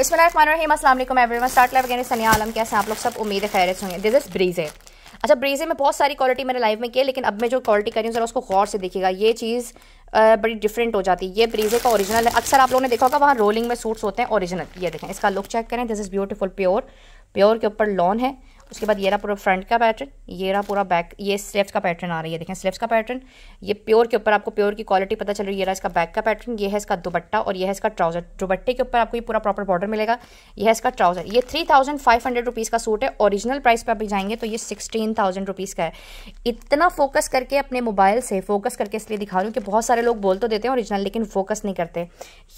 बिस्मिल्लाहिर्रहमानिर्रहीम आलम कैसे आप लोग सब उम्मीद है खैरियत होंगे दिस इज़ ब्रीजे अच्छा ब्रीजे में बहुत सारी क्वालिटी मैंने लाइफ में की है लेकिन अब मैं जो क्वालिटी करी हूँ ज़रा उसको गौर से देखिएगा ये चीज़ बड़ी डिफरेंट हो जाती है ये ब्रीजे का ओरिजिनल है अक्सर आप लोगों ने देखा होगा वहाँ रोलिंग में सूट्स होते हैं ओरिजिनल ये देखें इसका लुक चेक करें this is beautiful pure pure के ऊपर लॉन है उसके बाद ये रहा पूरा फ्रंट का पैटर्न ये रहा पूरा बैक ये स्लेव्स का पैटर्न आ रही है देखें स्लेव्स का पैटर्न ये प्योर के ऊपर आपको प्योर की क्वालिटी पता चल रही है ये रहा इसका बैक का पैटर्न ये है इसका दुपट्टा और ये है इसका ट्राउजर दुपट्टे के ऊपर आपको ये पूरा प्रॉपर बॉर्डर मिलेगा यह है इसका ट्राउजर ये three thousand five hundred rupees का सूट है ओरिजिनल प्राइस पर भी जाएंगे तो ये सिक्सटीन थाउजेंड रुपीज़ का है इतना फोकस करके अपने मोबाइल से फोकस करके इसलिए दिखा रही हूँ कि बहुत सारे लोग बोल तो देते हैं ओरिजिनल लेकिन फोकस नहीं करते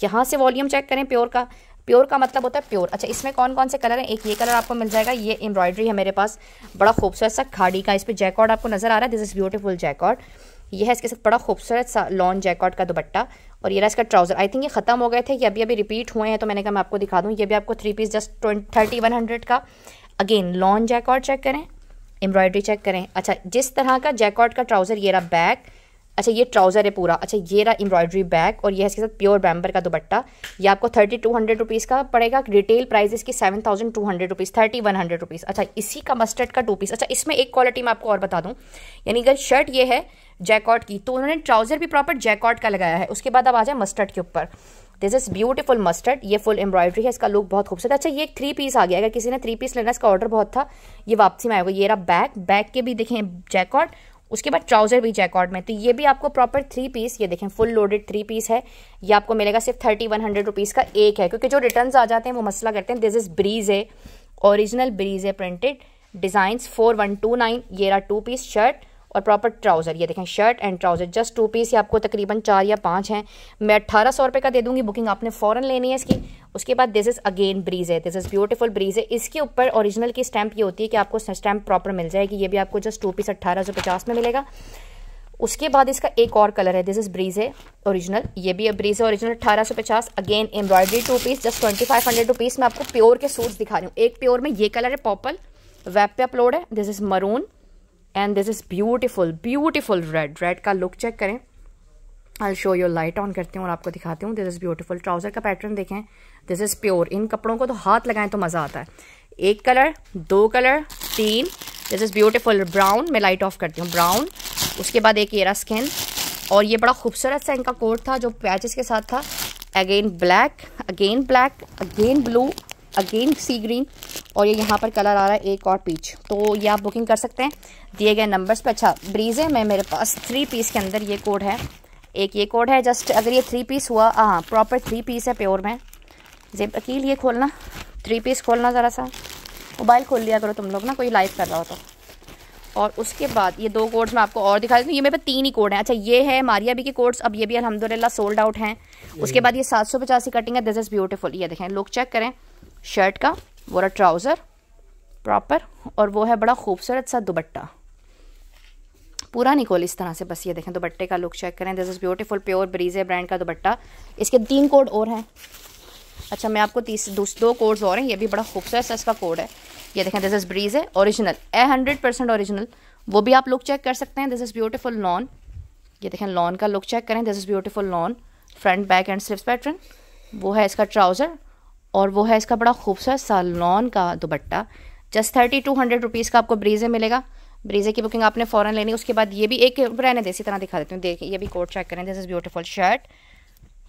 यहाँ से वॉल्यूम चेक करें प्योर का प्योर का मतलब होता है प्योर अच्छा इसमें कौन कौन से कलर हैं एक ये कलर आपको मिल जाएगा ये एम्ब्रॉयडरी है मेरे पास बड़ा खूबसूरत सा खाड़ी का इस पर जैकॉट आपको नज़र आ रहा है दिस इज़ ब्यूटीफुल जैकॉट यह है इसके साथ बड़ा खूबसूरत सा लॉन्ग जैकॉट का दुपट्टा और ये रहा इसका ट्राउज़र आई थिंक ये ख़त्म हो गए थे ये अभी अभी रिपीट हुए हैं तो मैंने कहा मैं आपको दिखा दूँ ये भी आपको three piece just twenty thirty one hundred का अगेन लॉन्ग जैकॉट चेक करें एम्ब्रॉयडरी चेक करें अच्छा जिस तरह का जैकॉट का ट्राउज़र ये रहा बैक अच्छा ये ट्राउज़र है पूरा अच्छा ये रहा एम्ब्रॉयडरी बैग और ये इसके साथ प्योर बैम्बर का दुपट्टा ये आपको थर्टी टू हंड्रेड रुपीज़ का पड़ेगा रिटेल प्राइस इसकी seven thousand two hundred rupees thirty one hundred rupees अच्छा इसी का मस्टर्ड का टू पीस अच्छा इसमें एक क्वालिटी मैं आपको और बता दूँ यानी अगर शर्ट ये है जैकॉट की तो उन्होंने ट्राउज़र भी प्रॉपर जैकॉट का लगाया है उसके बाद अब आ जाए मस्टर्ड के ऊपर दिस इज ब्यूटीफुल मस्टर्ड ये फुल एम्ब्रॉयडरी है इसका लुक बहुत खूबसूरत अच्छा ये थ्री पीस आ गया अगर किसी ने थ्री पीस लेना इसका ऑर्डर बहुत था ये वापसी में आएगा ये रहा बैग बैग के भी देखें जैकॉट उसके बाद ट्राउजर भी जैकॉर्ड में तो ये भी आपको प्रॉपर थ्री पीस ये देखें फुल लोडेड थ्री पीस है ये आपको मिलेगा सिर्फ थर्टी वन हंड्रेड रुपीज़ का एक है क्योंकि जो रिटर्न आ जाते हैं वो मसला करते हैं दिस इज़ ब्रीज है ओरिजिनल ब्रीज है printed design four one two nine ये रहा टू पीस शर्ट और प्रॉपर ट्राउज़र ये देखें shirt and trouser just two piece ये आपको तकरीबन चार या पाँच हैं मैं अट्ठारह सौ रुपये का दे दूँगी बुकिंग आपने फ़ौरन लेनी है इसकी उसके बाद दिस इज़ अगेन ब्रीज है दिस इज़ ब्यूटीफुल ब्रीज है इसके ऊपर ओरिजिनल की स्टैंप ये होती है कि आपको स्टैंप प्रॉपर मिल जाएगी ये भी आपको जस्ट टू पीस अट्ठारह सौ पचास में मिलेगा उसके बाद इसका एक और कलर है दिस इज़ ब्रीज है ओरिजिनल ये भी ब्रीज है ओरिजिनल अठारह सौ पचास again embroidery two piece just twenty five hundred rupees मैं आपको प्योर के सूट्स दिखा रही हूँ एक प्योर में ये कलर है पॉपल वेब पे अपलोड है this is maroon and this is beautiful beautiful red red का लुक चेक करें I show your light on करती हूँ और आपको दिखाती हूँ दिस इज़ ब्यूटिफुल ट्राउज़र का पैटर्न देखें दिस इज़ प्योर इन कपड़ों को तो हाथ लगाएं तो मज़ा आता है एक कलर दो कलर तीन दिस इज़ ब्यूटिफुल ब्राउन मैं लाइट ऑफ करती हूँ ब्राउन उसके बाद एक एरा स्किन और ये बड़ा खूबसूरत सा इनका कोट था जो पैचेस के साथ था again black again black again blue again sea green और ये यहाँ पर कलर आ रहा है एक और पीच तो ये आप बुकिंग कर सकते हैं दिए गए नंबर्स पे अच्छा ब्रीजे में मेरे पास थ्री पीस के अंदर ये कोड है एक ये कोड है जस्ट अगर ये थ्री पीस हुआ हाँ प्रॉपर थ्री पीस है प्योर में जेब अकील ये खोलना थ्री पीस खोलना ज़रा सा मोबाइल खोल लिया करो तुम लोग ना कोई लाइव कर रहा हो तो और उसके बाद ये दो कोड्स मैं आपको और दिखा देती हूँ ये मेरे पास तीन ही कोड हैं अच्छा ये है मारिया भी के कोड्स अब ये भी अलहमदिल्ला सोल्ड आउट हैं उसके बाद ये सात सौ पचासी कटिंग है दिस इज़ ब्यूटीफुल ये देखें लोग चेक करें शर्ट का वो रहा ट्राउज़र प्रॉपर और वो है बड़ा खूबसूरत सा दुबट्टा पूरा निकोल इस तरह से बस ये देखें दुबट्टे का लुक चेक करें this is beautiful pure Bareeze brand का दुबट्टा इसके तीन कोड और हैं अच्छा मैं आपको तीस दो कोड्स और हैं ये भी बड़ा खूबसूरत सा इसका कोड है ये देखें दिस इज़ ब्रीज है original a hundred percent original वो भी आप लुक चेक कर सकते हैं दिस इज़ ब्यूटीफुल लॉन ये देखें लॉन का लुक चेक करें this is beautiful lawn front back and slips pattern वो है इसका ट्राउज़र और वो है इसका बड़ा खूबसूरत सा लॉन का दुपट्टा just thirty two hundred rupees का आपको ब्रीजे मिलेगा ब्रीजे की बुकिंग आपने फ़ौरन लेनी उसके बाद ये भी एक रहने है इसी तरह दिखा देती हूँ देखिए ये भी कोट चेक करें this is beautiful shirt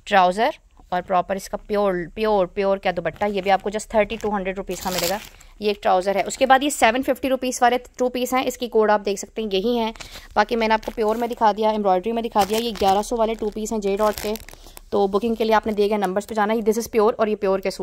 trouser और प्रॉपर इसका प्योर प्योर प्योर क्या दुपट्टा ये भी आपको just thirty two hundred rupees का मिलेगा ये एक ट्राउज़र है उसके बाद ये सेवन फिफ्टी रुपीज़ वाले टू पीस हैं इसकी कोड आप देख सकते हैं यही हैं बाकी मैंने आपको प्योर में दिखा दिया एम्ब्रॉयडरी में दिखा दिया ये ग्यारह सौ वाले टू पीस हैं जे डॉट के तो बुकिंग के लिए आपने दिए गए नंबर्स पर जाना दिस इज़ प्योर और ये प्योर के सूट